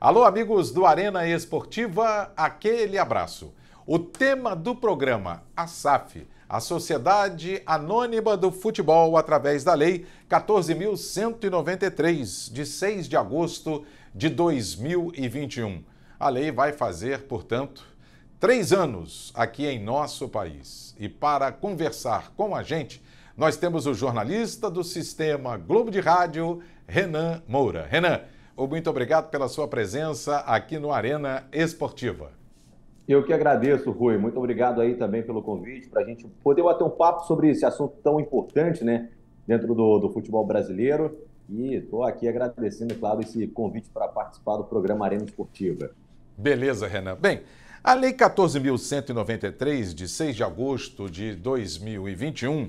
Alô, amigos do Arena Esportiva, aquele abraço. O tema do programa, a SAF, a Sociedade Anônima do Futebol, através da Lei 14.193, de 6 de agosto de 2021. A lei vai fazer, portanto, três anos aqui em nosso país. E para conversar com a gente, nós temos o jornalista do Sistema Globo de Rádio, Renan Moura. Renan, muito obrigado pela sua presença aqui no Arena Esportiva. Eu que agradeço, Rui. Muito obrigado aí também pelo convite, para a gente poder bater um papo sobre esse assunto tão importante, né, dentro do, do futebol brasileiro. E estou aqui agradecendo, claro, esse convite para participar do programa Arena Esportiva. Beleza, Renan. Bem, a Lei 14.193, de 6 de agosto de 2021,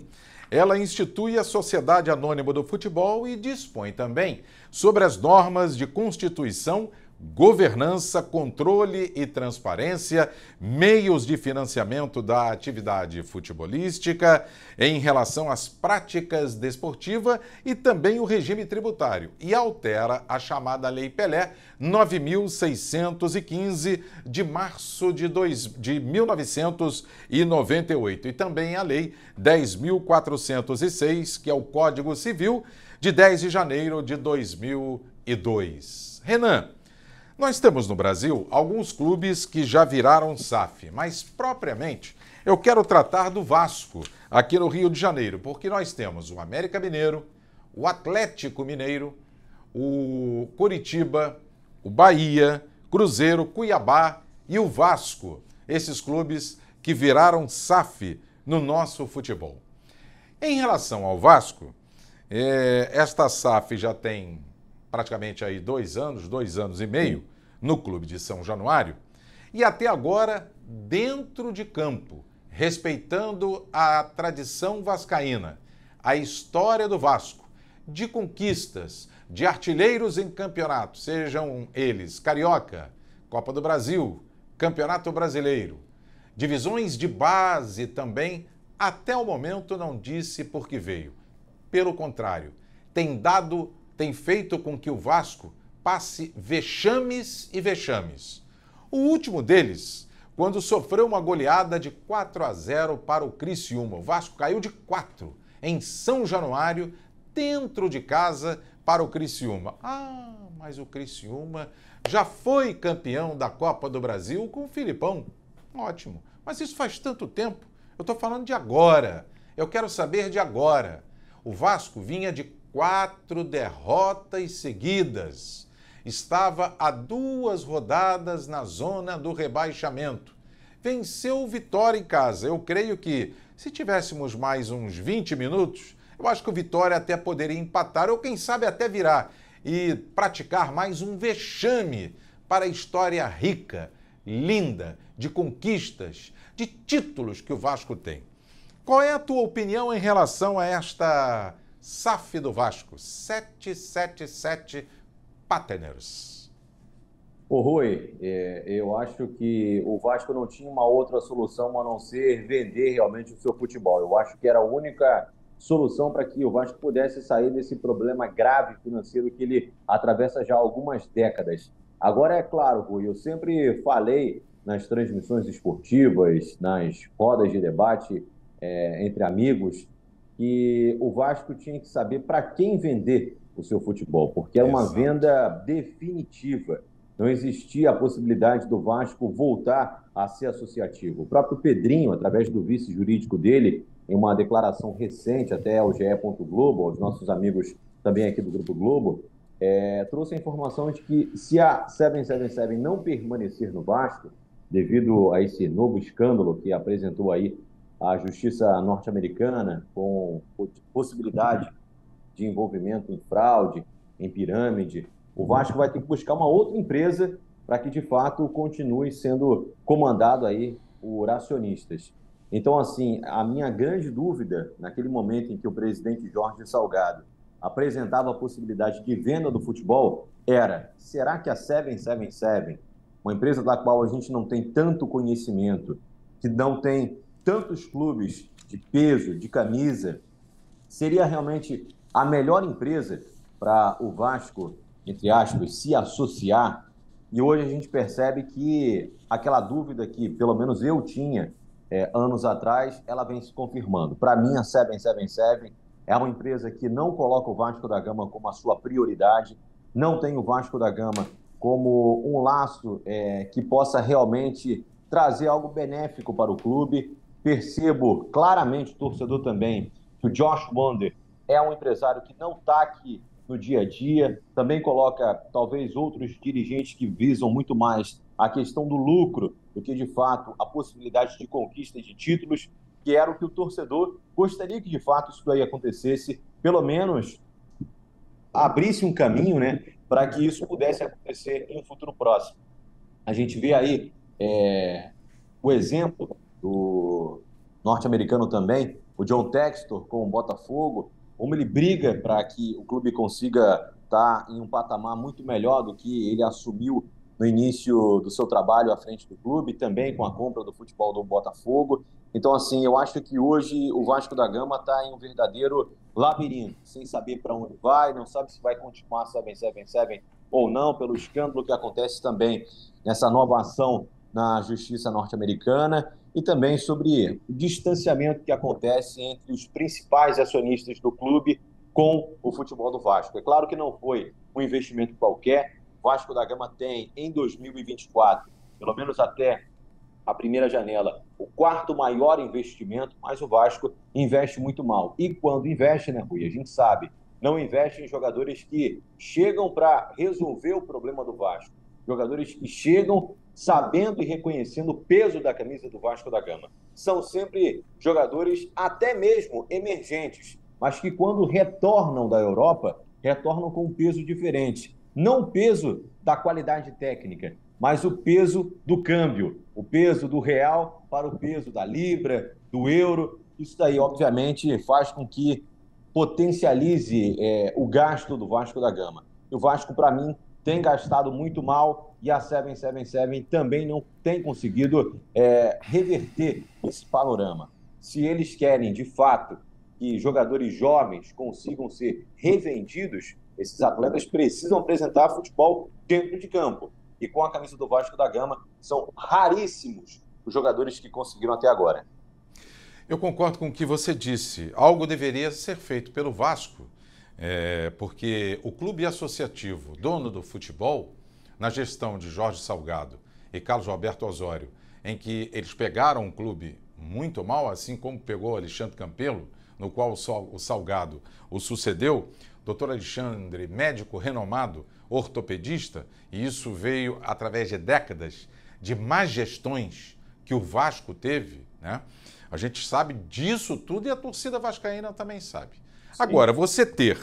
ela institui a Sociedade Anônima do Futebol e dispõe também sobre as normas de constituição, governança, controle e transparência, meios de financiamento da atividade futebolística, em relação às práticas desportiva e também o regime tributário, e altera a chamada Lei Pelé 9615 de março de, dois, de 1998 e também a Lei 10406, que é o Código Civil de 10 de janeiro de 2002. Renan, nós temos no Brasil alguns clubes que já viraram SAF, mas propriamente eu quero tratar do Vasco aqui no Rio de Janeiro, porque nós temos o América Mineiro, o Atlético Mineiro, o Coritiba, o Bahia, Cruzeiro, Cuiabá e o Vasco. Esses clubes que viraram SAF no nosso futebol. Em relação ao Vasco, eh, esta SAF já tem praticamente aí dois anos, dois anos e meio, no Clube de São Januário, e até agora dentro de campo, respeitando a tradição vascaína, a história do Vasco, de conquistas, de artilheiros em campeonato, sejam eles Carioca, Copa do Brasil, Campeonato Brasileiro, divisões de base também, até o momento não disse por que veio. Pelo contrário, tem dado, tem feito com que o Vasco passe vexames e vexames. O último deles, quando sofreu uma goleada de 4 a 0 para o Criciúma. O Vasco caiu de 4 em São Januário, dentro de casa, para o Criciúma. Ah, mas o Criciúma já foi campeão da Copa do Brasil com o Filipão. Ótimo. Mas isso faz tanto tempo. Eu estou falando de agora. Eu quero saber de agora. O Vasco vinha de quatro derrotas seguidas estava a duas rodadas na zona do rebaixamento. Venceu vitória em casa. Eu creio que, se tivéssemos mais uns 20 minutos, eu acho que o Vitória até poderia empatar ou, quem sabe, até virar e praticar mais um vexame para a história rica, linda, de conquistas, de títulos que o Vasco tem. Qual é a tua opinião em relação a esta SAF do Vasco? 777 Partners. Ô Rui, é, eu acho que o Vasco não tinha uma outra solução a não ser vender realmente o seu futebol. Eu acho que era a única solução para que o Vasco pudesse sair desse problema grave financeiro que ele atravessa já há algumas décadas. Agora, é claro, Rui, eu sempre falei nas transmissões esportivas, nas rodas de debate é, entre amigos, que o Vasco tinha que saber para quem vender o seu futebol, porque é uma Exato. venda definitiva. Não existia a possibilidade do Vasco voltar a ser associativo. O próprio Pedrinho, através do vice jurídico dele, em uma declaração recente até ao GE. Globo, aos nossos amigos também aqui do Grupo Globo, é, trouxe a informação de que se a 777 não permanecer no Vasco, devido a esse novo escândalo que apresentou aí a justiça norte-americana, com possibilidade de envolvimento em fraude, em pirâmide. O Vasco vai ter que buscar uma outra empresa para que de fato continue sendo comandado aí por acionistas. Então, assim, a minha grande dúvida naquele momento em que o presidente Jorge Salgado apresentava a possibilidade de venda do futebol era: será que a 777, uma empresa da qual a gente não tem tanto conhecimento, que não tem tantos clubes de peso, de camisa, seria realmente a melhor empresa para o Vasco, entre aspas, se associar. E hoje a gente percebe que aquela dúvida que, pelo menos eu tinha é, anos atrás, ela vem se confirmando. Para mim, a 777 é uma empresa que não coloca o Vasco da Gama como a sua prioridade, não tem o Vasco da Gama como um laço é, que possa realmente trazer algo benéfico para o clube. Percebo claramente, torcedor também, que o Josh Wander é um empresário que não está aqui no dia a dia, também coloca talvez outros dirigentes que visam muito mais a questão do lucro do que de fato a possibilidade de conquista de títulos, que era o que o torcedor gostaria que de fato isso daí acontecesse, pelo menos abrisse um caminho, né, para que isso pudesse acontecer em um futuro próximo. A gente vê aí é, o exemplo do norte-americano também, o John Textor com o Botafogo, como ele briga para que o clube consiga estar tá em um patamar muito melhor do que ele assumiu no início do seu trabalho à frente do clube, também com a compra do futebol do Botafogo. Então, assim, eu acho que hoje o Vasco da Gama está em um verdadeiro labirinto, sem saber para onde vai, não sabe se vai continuar 7-7-7 ou não, pelo escândalo que acontece também nessa nova ação na justiça norte-americana e também sobre o distanciamento que acontece entre os principais acionistas do clube com o futebol do Vasco. É claro que não foi um investimento qualquer. O Vasco da Gama tem em 2024, pelo menos até a primeira janela, o quarto maior investimento, mas o Vasco investe muito mal. E quando investe, né, Rui? A gente sabe, não investe em jogadores que chegam para resolver o problema do Vasco. Jogadores que chegam sabendo e reconhecendo o peso da camisa do Vasco da Gama. São sempre jogadores, até mesmo emergentes, mas que quando retornam da Europa, retornam com um peso diferente. Não o peso da qualidade técnica, mas o peso do câmbio, o peso do real para o peso da libra, do euro. Isso daí, obviamente, faz com que potencialize é, o gasto do Vasco da Gama. E o Vasco, para mim, tem gastado muito mal e a 777 também não tem conseguido é, reverter esse panorama. Se eles querem, de fato, que jogadores jovens consigam ser revendidos, esses atletas precisam apresentar futebol dentro de campo. E com a camisa do Vasco da Gama, são raríssimos os jogadores que conseguiram até agora. Eu concordo com o que você disse. Algo deveria ser feito pelo Vasco é, porque o clube associativo, dono do futebol, na gestão de Jorge Salgado e Carlos Alberto Osório, em que eles pegaram um clube muito mal, assim como pegou Alexandre Campelo, no qual o Salgado o sucedeu, doutor Alexandre, médico renomado, ortopedista, e isso veio através de décadas de más gestões que o Vasco teve, né? A gente sabe disso tudo e a torcida vascaína também sabe. Agora, você ter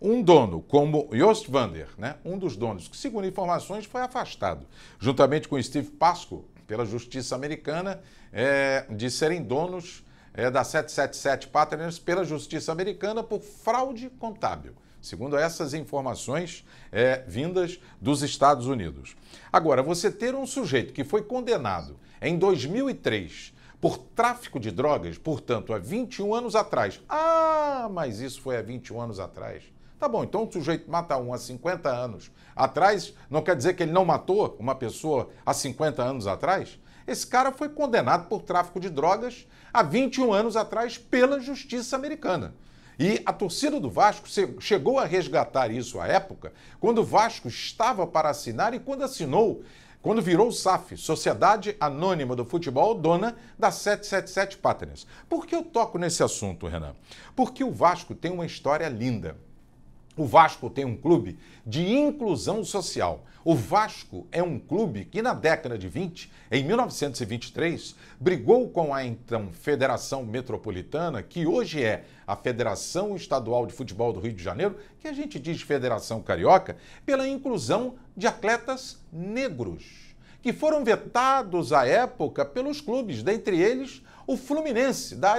um dono como Jost Vander, né, um dos donos, que, segundo informações, foi afastado, juntamente com Steve Pasco, pela justiça americana, é, de serem donos é, da 777 Partners pela justiça americana por fraude contábil. Segundo essas informações é, vindas dos Estados Unidos. Agora, você ter um sujeito que foi condenado em 2003 por tráfico de drogas, portanto, há 21 anos atrás. Ah, mas isso foi há 21 anos atrás. Tá bom, então o sujeito mata um há 50 anos atrás, não quer dizer que ele não matou uma pessoa há 50 anos atrás? Esse cara foi condenado por tráfico de drogas há 21 anos atrás pela justiça americana. E a torcida do Vasco chegou a resgatar isso à época, quando o Vasco estava para assinar e quando assinou, quando virou o SAF, Sociedade Anônima do Futebol, dona da 777 Patterns. Por que eu toco nesse assunto, Renan? Porque o Vasco tem uma história linda. O Vasco tem um clube de inclusão social. O Vasco é um clube que, na década de 20, em 1923, brigou com a então Federação Metropolitana, que hoje é a Federação Estadual de Futebol do Rio de Janeiro, que a gente diz Federação Carioca, pela inclusão de atletas negros, que foram vetados à época pelos clubes, dentre eles o Fluminense, da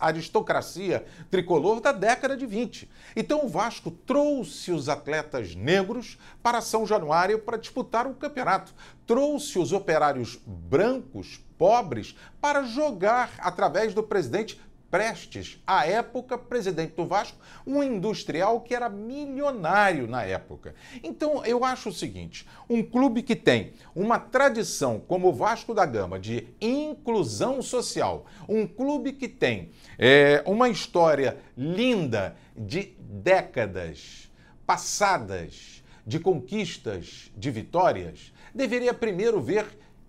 aristocracia tricolor da década de 20. Então o Vasco trouxe os atletas negros para São Januário para disputar o campeonato, trouxe os operários brancos pobres para jogar através do presidente Prestes, à época, presidente do Vasco, um industrial que era milionário na época. Então, eu acho o seguinte: um clube que tem uma tradição como o Vasco da Gama de inclusão social, um clube que tem é, uma história linda de décadas passadas, de conquistas, de vitórias, deveria primeiro ver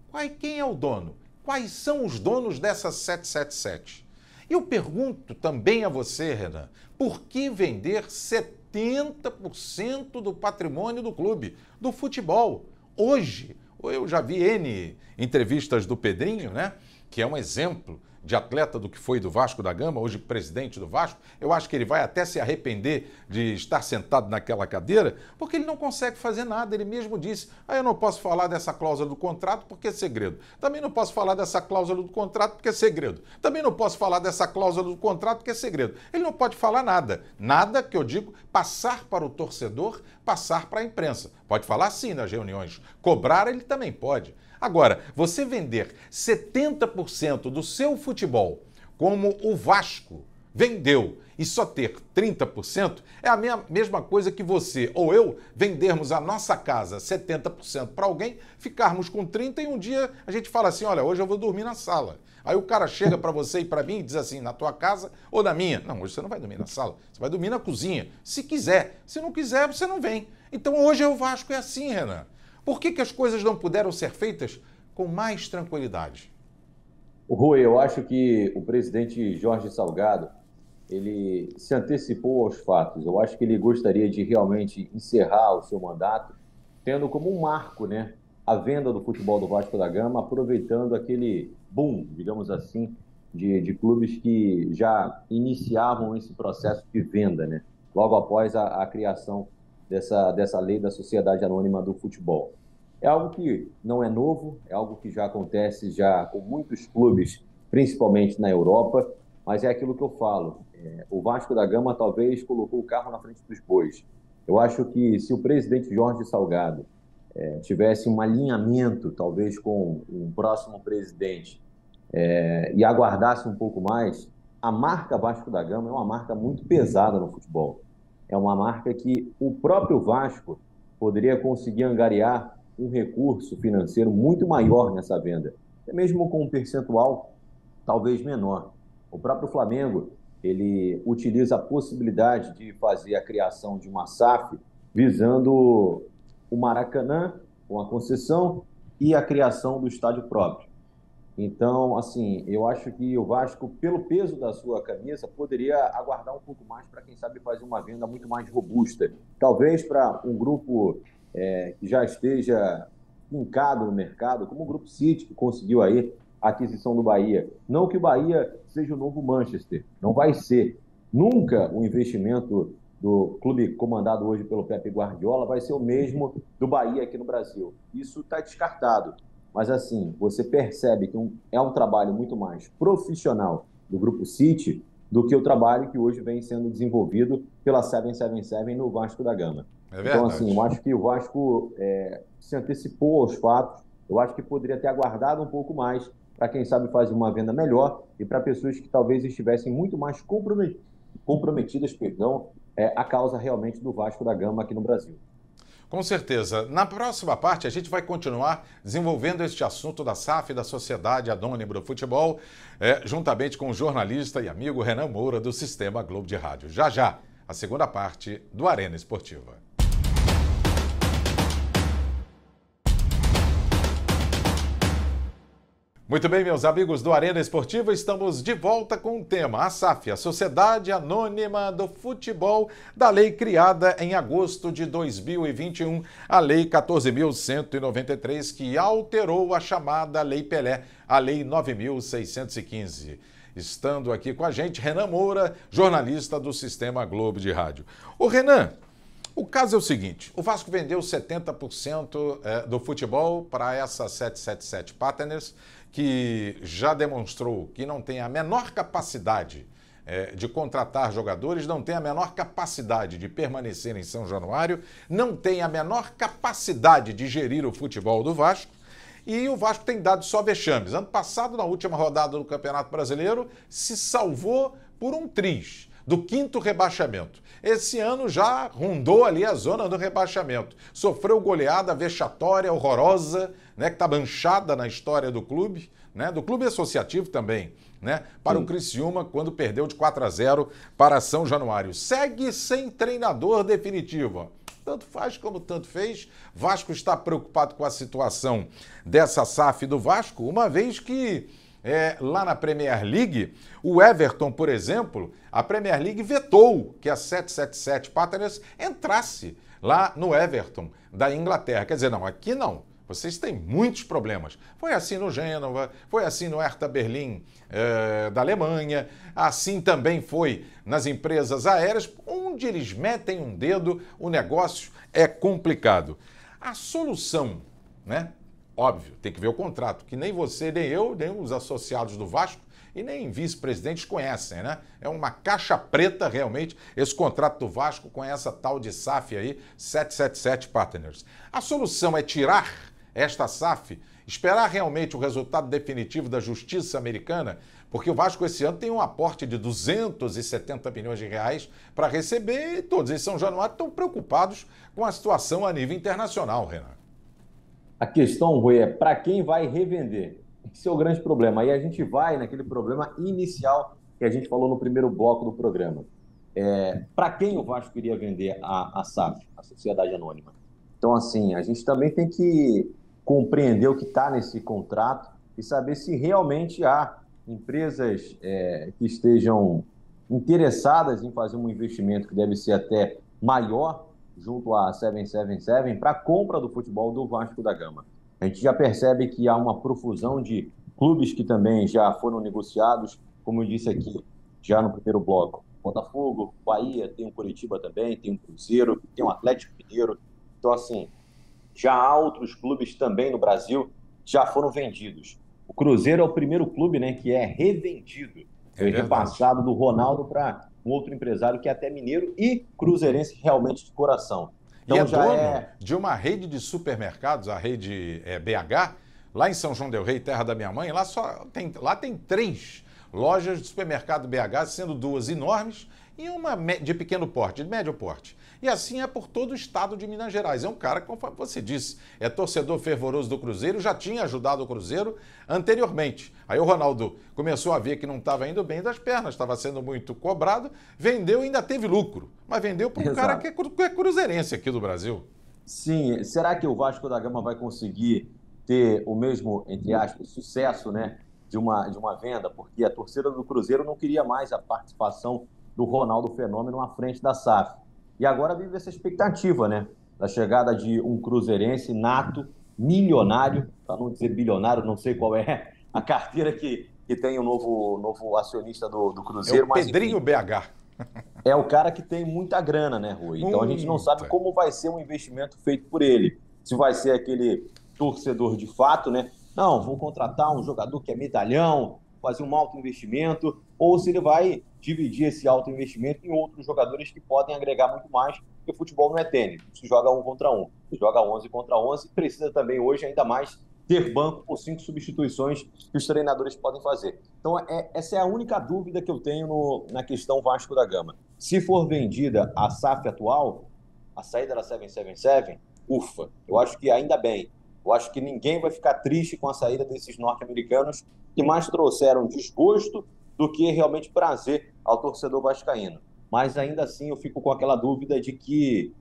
qual, quem é o dono, quais são os donos dessa 777 eu pergunto também a você, Renan, por que vender 70% do patrimônio do clube, do futebol? Hoje, eu já vi N entrevistas do Pedrinho, né? Que é um exemplo de atleta do que foi do Vasco da Gama, hoje presidente do Vasco, eu acho que ele vai até se arrepender de estar sentado naquela cadeira, porque ele não consegue fazer nada. Ele mesmo disse: ah, eu não posso falar dessa cláusula do contrato porque é segredo. Também não posso falar dessa cláusula do contrato porque é segredo. Também não posso falar dessa cláusula do contrato porque é segredo. Ele não pode falar nada. Nada que eu digo passar para o torcedor, passar para a imprensa. Pode falar sim nas reuniões. Cobrar ele também pode. Agora, você vender 70% do seu futebol, como o Vasco vendeu, e só ter 30%, é a mesma coisa que você ou eu vendermos a nossa casa 70% para alguém, ficarmos com 30% e um dia a gente fala assim: olha, hoje eu vou dormir na sala. Aí o cara chega para você e para mim e diz assim: na tua casa ou na minha? Não, hoje você não vai dormir na sala, você vai dormir na cozinha, se quiser. Se não quiser, você não vem. Então hoje é o Vasco, é assim, Renan. Por que, que as coisas não puderam ser feitas com mais tranquilidade? Rui, eu acho que o presidente Jorge Salgado ele se antecipou aos fatos. Eu acho que ele gostaria de realmente encerrar o seu mandato tendo como um marco, né, a venda do futebol do Vasco da Gama, aproveitando aquele boom, digamos assim, de, de clubes que já iniciavam esse processo de venda, né, logo após a, a criação dessa, dessa lei da Sociedade Anônima do Futebol. É algo que não é novo, é algo que já acontece já com muitos clubes, principalmente na Europa, mas é aquilo que eu falo. É, o Vasco da Gama talvez colocou o carro na frente dos bois. Eu acho que se o presidente Jorge Salgado é, tivesse um alinhamento, talvez com um próximo presidente, é, e aguardasse um pouco mais, a marca Vasco da Gama é uma marca muito pesada no futebol. É uma marca que o próprio Vasco poderia conseguir angariar um recurso financeiro muito maior nessa venda, até mesmo com um percentual talvez menor. O próprio Flamengo ele utiliza a possibilidade de fazer a criação de uma SAF visando o Maracanã, com a concessão e a criação do estádio próprio. Então, assim, eu acho que o Vasco, pelo peso da sua camisa, poderia aguardar um pouco mais para, quem sabe, fazer uma venda muito mais robusta. Talvez para um grupo é, que já esteja fincado no mercado, como o Grupo City, que conseguiu aí a aquisição do Bahia. Não que o Bahia seja o novo Manchester, não vai ser. Nunca o investimento do clube comandado hoje pelo Pepe Guardiola vai ser o mesmo do Bahia aqui no Brasil. Isso está descartado. Mas assim, você percebe que um, é um trabalho muito mais profissional do Grupo City do que o trabalho que hoje vem sendo desenvolvido pela 777 no Vasco da Gama. É então, assim, eu acho que o Vasco é, se antecipou aos fatos. Eu acho que poderia ter aguardado um pouco mais para, quem sabe, fazer uma venda melhor e para pessoas que talvez estivessem muito mais comprometidas, comprometidas perdão, é, a causa realmente do Vasco da Gama aqui no Brasil. Com certeza. Na próxima parte, a gente vai continuar desenvolvendo este assunto da SAF, e da Sociedade Anônima do Futebol, é, juntamente com o jornalista e amigo Renan Moura, do Sistema Globo de Rádio. Já já, a segunda parte do Arena Esportiva. Muito bem, meus amigos do Arena Esportiva, estamos de volta com o tema a SAF, a Sociedade Anônima do Futebol, da lei criada em agosto de 2021, a Lei 14.193, que alterou a chamada Lei Pelé, a Lei 9.615. Estando aqui com a gente, Renan Moura, jornalista do Sistema Globo de Rádio. O Renan, o caso é o seguinte: o Vasco vendeu 70% eh, do futebol para essa 777 Partners que já demonstrou que não tem a menor capacidade é, de contratar jogadores, não tem a menor capacidade de permanecer em São Januário, não tem a menor capacidade de gerir o futebol do Vasco. E o Vasco tem dado só vexames. Ano passado, na última rodada do Campeonato Brasileiro, se salvou por um triz do quinto rebaixamento. Esse ano já rondou ali a zona do rebaixamento. Sofreu goleada vexatória, horrorosa né, que está manchada na história do clube, né, do clube associativo também, né, para Sim. o Criciúma quando perdeu de 4 a 0 para São Januário. Segue sem treinador definitivo. Tanto faz como tanto fez. Vasco está preocupado com a situação dessa SAF do Vasco, uma vez que é, lá na Premier League, o Everton, por exemplo, a Premier League vetou que a 777 Partners entrasse lá no Everton da Inglaterra. Quer dizer, não, aqui não. Vocês têm muitos problemas. Foi assim no Gênova, foi assim no Hertha Berlim eh, da Alemanha, assim também foi nas empresas aéreas. Onde eles metem um dedo, o negócio é complicado. A solução, né? Óbvio, tem que ver o contrato, que nem você, nem eu, nem os associados do Vasco e nem vice-presidentes conhecem, né? É uma caixa preta realmente esse contrato do Vasco com essa tal de SAF aí, 777 Partners. A solução é tirar esta SAF? Esperar realmente o resultado definitivo da justiça americana? Porque o Vasco esse ano tem um aporte de 270 milhões de reais para receber e todos em São Januário estão preocupados com a situação a nível internacional, Renan. A questão, Rui, é para quem vai revender. Esse é o grande problema. E a gente vai naquele problema inicial que a gente falou no primeiro bloco do programa. É, para quem o Vasco iria vender a, a SAF, a Sociedade Anônima? Então, assim, a gente também tem que compreender o que está nesse contrato e saber se realmente há empresas é, que estejam interessadas em fazer um investimento que deve ser até maior junto à 777 para compra do futebol do Vasco da Gama. A gente já percebe que há uma profusão de clubes que também já foram negociados, como eu disse aqui já no primeiro bloco. Botafogo, Bahia, tem o Curitiba também, tem o Cruzeiro, tem o Atlético Mineiro. Então, assim, já há outros clubes também no Brasil que já foram vendidos. O Cruzeiro é o primeiro clube né, que é revendido. É Foi repassado do Ronaldo para um outro empresário que é até mineiro e cruzeirense realmente de coração. Então, e é já dono é... de uma rede de supermercados, a rede é, BH, lá em São João del Rei, terra da minha mãe, lá só tem, lá tem três lojas de supermercado BH, sendo duas enormes e uma de pequeno porte, de médio porte. E assim é por todo o estado de Minas Gerais. É um cara, como você disse, é torcedor fervoroso do Cruzeiro, já tinha ajudado o Cruzeiro anteriormente. Aí o Ronaldo começou a ver que não estava indo bem das pernas, estava sendo muito cobrado, vendeu e ainda teve lucro. Mas vendeu para um cara é que é cruzeirense aqui do Brasil. Sim, será que o Vasco da Gama vai conseguir ter o mesmo, entre aspas, sucesso, né? De uma, de uma venda, porque a torcida do Cruzeiro não queria mais a participação do Ronaldo Fenômeno à frente da SAF. E agora vive essa expectativa, né? Da chegada de um cruzeirense nato, milionário, para não dizer bilionário, não sei qual é a carteira que, que tem o novo, novo acionista do, do Cruzeiro. É o mas, Pedrinho enfim, BH. É o cara que tem muita grana, né, Rui? Então a gente não sabe como vai ser um investimento feito por ele. Se vai ser aquele torcedor de fato, né? Não, vou contratar um jogador que é medalhão, fazer um alto investimento ou se ele vai dividir esse alto investimento em outros jogadores que podem agregar muito mais, porque futebol não é tênis, se joga um contra um, se joga 11 contra 11, precisa também hoje ainda mais ter banco por cinco substituições que os treinadores podem fazer. Então, é, essa é a única dúvida que eu tenho no, na questão Vasco da Gama. Se for vendida a SAF atual, a saída da 777, ufa, eu acho que ainda bem. Eu acho que ninguém vai ficar triste com a saída desses norte-americanos que mais trouxeram desgosto do que realmente prazer ao torcedor vascaíno. Mas ainda assim eu fico com aquela dúvida de que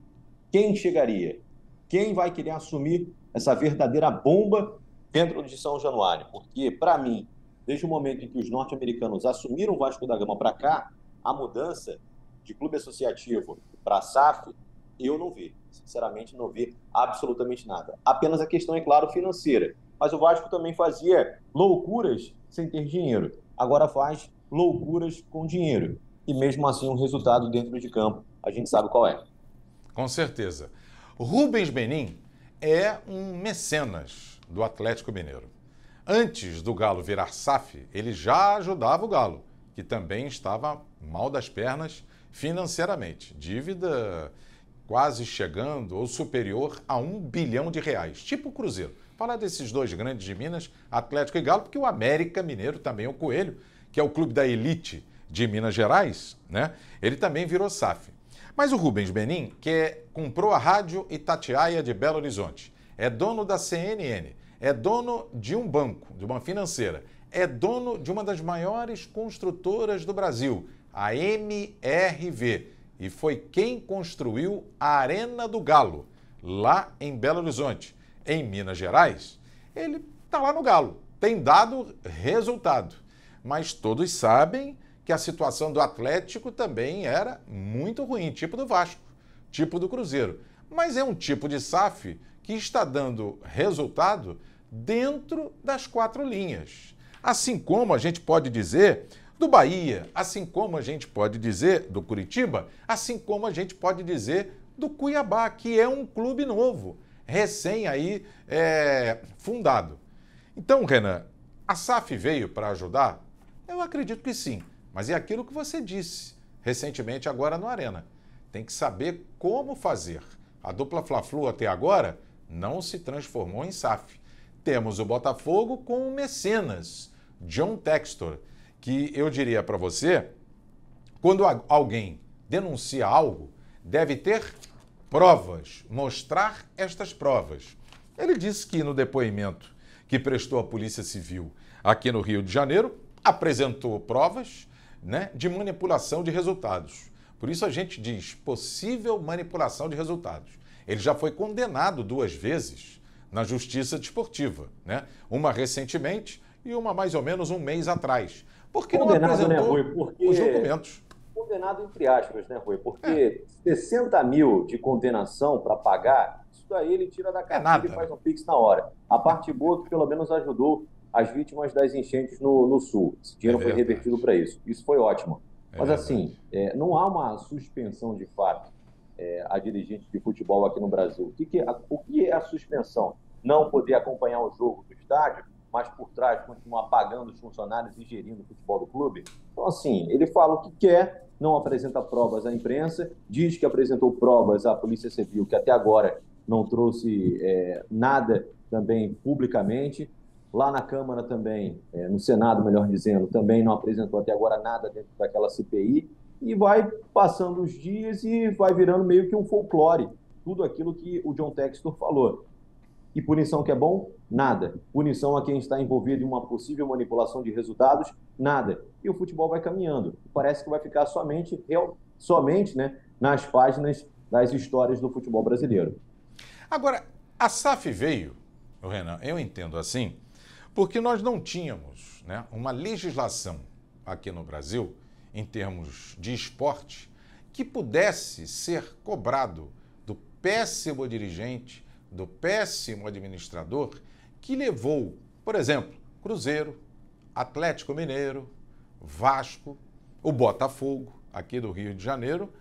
quem chegaria? Quem vai querer assumir essa verdadeira bomba dentro de São Januário? Porque, para mim, desde o momento em que os norte-americanos assumiram o Vasco da Gama para cá, a mudança de clube associativo para SAF, eu não vi. Sinceramente, não vi absolutamente nada. Apenas a questão, é claro, financeira. Mas o Vasco também fazia loucuras sem ter dinheiro agora faz loucuras com dinheiro. E mesmo assim, o um resultado dentro de campo, a gente sabe qual é. Com certeza. Rubens Benin é um mecenas do Atlético Mineiro. Antes do Galo virar SAF, ele já ajudava o Galo, que também estava mal das pernas financeiramente. Dívida quase chegando ou superior a um bilhão de reais, tipo o Cruzeiro. Falar desses dois grandes de Minas, Atlético e Galo, porque o América Mineiro também é o Coelho, que é o clube da elite de Minas Gerais, né? Ele também virou SAF. Mas o Rubens Benin, que é, comprou a rádio Itatiaia de Belo Horizonte, é dono da CNN, é dono de um banco, de uma financeira, é dono de uma das maiores construtoras do Brasil, a MRV, e foi quem construiu a Arena do Galo, lá em Belo Horizonte em Minas Gerais, ele está lá no galo, tem dado resultado. Mas todos sabem que a situação do Atlético também era muito ruim, tipo do Vasco, tipo do Cruzeiro. Mas é um tipo de SAF que está dando resultado dentro das quatro linhas. Assim como a gente pode dizer do Bahia, assim como a gente pode dizer do Curitiba, assim como a gente pode dizer do Cuiabá, que é um clube novo recém aí é, fundado. Então, Renan, a SAF veio para ajudar? Eu acredito que sim, mas é aquilo que você disse recentemente agora no Arena. Tem que saber como fazer. A dupla Fla-Flu até agora não se transformou em SAF. Temos o Botafogo com o mecenas, John Textor, que eu diria para você, quando alguém denuncia algo, deve ter provas, mostrar estas provas. Ele disse que no depoimento que prestou à Polícia Civil aqui no Rio de Janeiro, apresentou provas né, de manipulação de resultados. Por isso a gente diz possível manipulação de resultados. Ele já foi condenado duas vezes na justiça desportiva, né? Uma recentemente e uma mais ou menos um mês atrás. Porque que não né, apresentou né, Rui? Porque... os documentos condenado entre aspas, né, Rui? Porque é. 60 mil de condenação para pagar, isso daí ele tira da é carteira é e faz um pix na hora. A parte boa é que pelo menos ajudou as vítimas das enchentes no, no Sul. Esse dinheiro é foi revertido para isso. Isso foi ótimo. É mas assim, não há uma suspensão de fato a dirigente de futebol aqui no Brasil. O que, que, a, o que é a suspensão? Não poder acompanhar o jogo do estádio? mas por trás continuam pagando os funcionários e gerindo o futebol do clube. Então, assim, ele fala o que quer, não apresenta provas à imprensa, diz que apresentou provas à Polícia Civil, que até agora não trouxe é, nada também publicamente. Lá na Câmara também, é, no Senado, melhor dizendo, também não apresentou até agora nada dentro daquela CPI. E vai passando os dias e vai virando meio que um folclore, tudo aquilo que o John Textor falou. E punição que é bom? Nada. Punição a quem está envolvido em uma possível manipulação de resultados? Nada. E o futebol vai caminhando. Parece que vai ficar somente, somente né, nas páginas das histórias do futebol brasileiro. Agora, a SAF veio, Renan, eu entendo assim, porque nós não tínhamos né, uma legislação aqui no Brasil, em termos de esporte, que pudesse ser cobrado do péssimo dirigente do péssimo administrador que levou, por exemplo, Cruzeiro, Atlético Mineiro, Vasco, o Botafogo, aqui do Rio de Janeiro,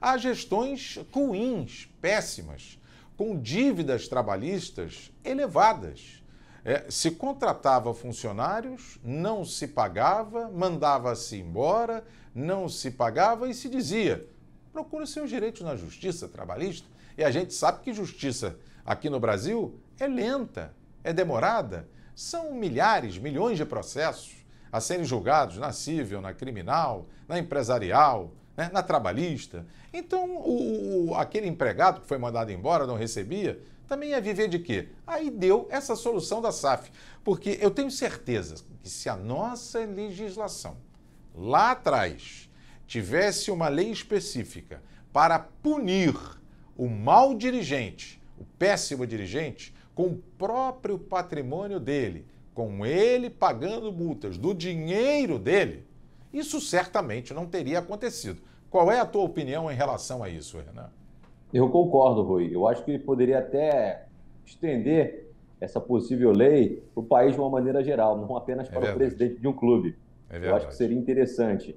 a gestões ruins, péssimas, com dívidas trabalhistas elevadas. É, se contratava funcionários, não se pagava, mandava-se embora, não se pagava e se dizia: procura seus direitos na justiça trabalhista. E a gente sabe que justiça Aqui no Brasil, é lenta, é demorada. São milhares, milhões de processos a serem julgados na civil, na criminal, na empresarial, né, na trabalhista. Então, o, o, aquele empregado que foi mandado embora, não recebia, também ia viver de quê? Aí deu essa solução da SAF. Porque eu tenho certeza que se a nossa legislação lá atrás tivesse uma lei específica para punir o mau dirigente o péssimo dirigente, com o próprio patrimônio dele, com ele pagando multas do dinheiro dele, isso certamente não teria acontecido. Qual é a tua opinião em relação a isso, Renan? Eu concordo, Rui. Eu acho que poderia até estender essa possível lei para o país de uma maneira geral, não apenas é para é o presidente de um clube. É eu acho que seria interessante.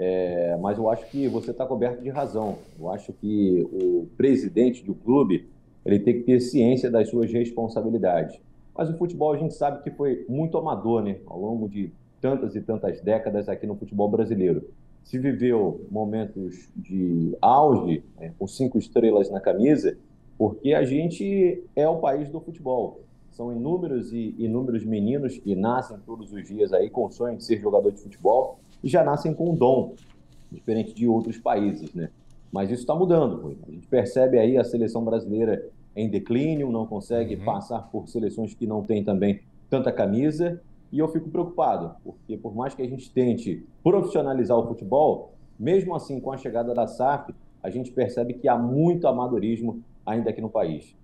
É, mas eu acho que você está coberto de razão. Eu acho que o presidente de um clube ele tem que ter ciência das suas responsabilidades. Mas o futebol a gente sabe que foi muito amador, né? Ao longo de tantas e tantas décadas aqui no futebol brasileiro. Se viveu momentos de auge, né, com cinco estrelas na camisa, porque a gente é o país do futebol. São inúmeros e inúmeros meninos que nascem todos os dias aí com o sonho de ser jogador de futebol e já nascem com um dom, diferente de outros países, né? Mas isso está mudando, a gente percebe aí a seleção brasileira em declínio, não consegue uhum. passar por seleções que não têm também tanta camisa. E eu fico preocupado, porque por mais que a gente tente profissionalizar o futebol, mesmo assim, com a chegada da SAF, a gente percebe que há muito amadorismo ainda aqui no país.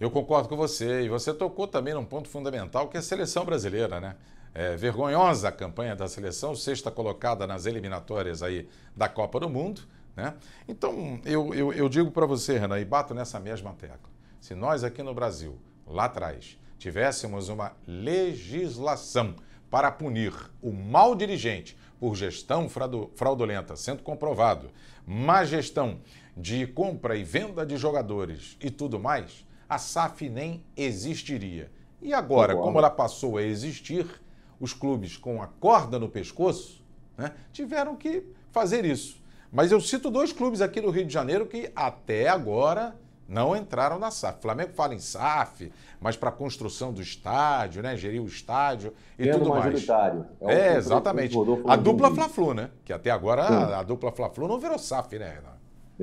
Eu concordo com você. E você tocou também num ponto fundamental, que é a seleção brasileira, né? É, vergonhosa a campanha da seleção, sexta colocada nas eliminatórias aí da Copa do Mundo. Né? Então, eu, eu, eu digo para você, Renan, e bato nessa mesma tecla se nós aqui no Brasil, lá atrás, tivéssemos uma legislação para punir o mau dirigente por gestão fraudulenta, sendo comprovado, má gestão de compra e venda de jogadores e tudo mais, a SAF nem existiria. E agora, como ela passou a existir, os clubes com a corda no pescoço né, tiveram que fazer isso. Mas eu cito dois clubes aqui no Rio de Janeiro que até agora não entraram na SAF. O Flamengo fala em SAF, mas para a construção do estádio, né? Gerir o estádio e Tendo tudo mais. É, é tipo exatamente. A dupla Fla-Flu, né? Que até agora a dupla Fla-Flu não virou SAF, né, Renan?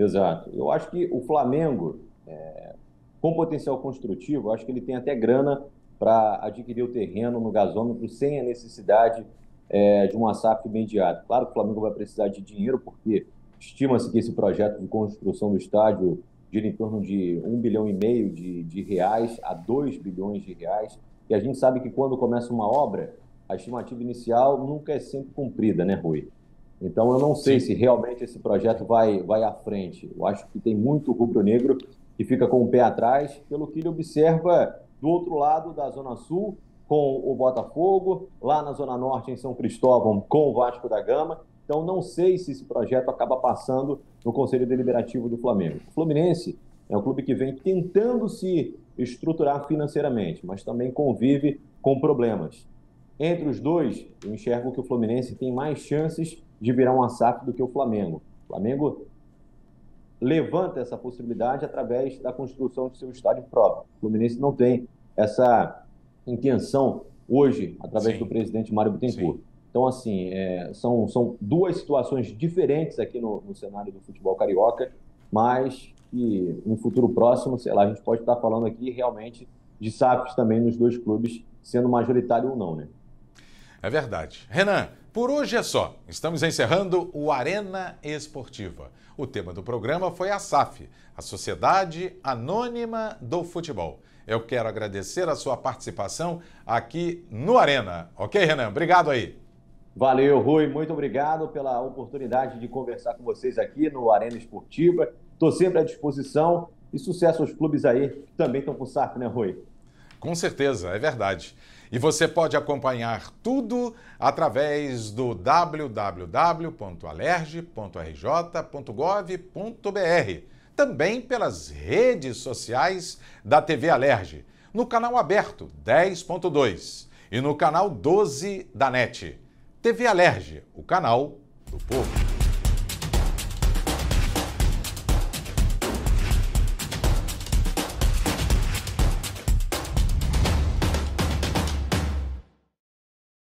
Exato. Eu acho que o Flamengo, é, com potencial construtivo, acho que ele tem até grana para adquirir o terreno no gasômetro sem a necessidade é, de uma SAF imediata. Claro que o Flamengo vai precisar de dinheiro, porque estima-se que esse projeto de construção do estádio gira em torno de um bilhão e meio de, de reais a 2 bilhões de reais. E a gente sabe que quando começa uma obra, a estimativa inicial nunca é sempre cumprida, né, Rui? Então eu não sei Sim. se realmente esse projeto vai, vai à frente. Eu acho que tem muito rubro-negro que fica com o pé atrás, pelo que ele observa do outro lado da Zona Sul, com o Botafogo, lá na Zona Norte, em São Cristóvão, com o Vasco da Gama. Então, não sei se esse projeto acaba passando no Conselho Deliberativo do Flamengo. O Fluminense é um clube que vem tentando se estruturar financeiramente, mas também convive com problemas. Entre os dois, eu enxergo que o Fluminense tem mais chances de virar um SAF do que o Flamengo. O Flamengo levanta essa possibilidade através da construção de seu estádio próprio. O Fluminense não tem essa intenção hoje, através Sim. do presidente Mário Bittencourt. Sim. Então, assim, é, são, são duas situações diferentes aqui no, no cenário do futebol carioca, mas que no futuro próximo, sei lá, a gente pode estar falando aqui realmente de SAFs também nos dois clubes, sendo majoritário ou não, né? É verdade. Renan, por hoje é só. Estamos encerrando o Arena Esportiva. O tema do programa foi a SAF, a Sociedade Anônima do Futebol. Eu quero agradecer a sua participação aqui no Arena. Ok, Renan? Obrigado aí. Valeu, Rui. Muito obrigado pela oportunidade de conversar com vocês aqui no Arena Esportiva. Estou sempre à disposição e sucesso aos clubes aí que também estão com saco, né, Rui? Com certeza, é verdade. E você pode acompanhar tudo através do www.alerj.rj.gov.br, também pelas redes sociais da TV Alerj, no canal aberto 10.2 e no canal 12 da NET. TV Alerge, o canal do povo.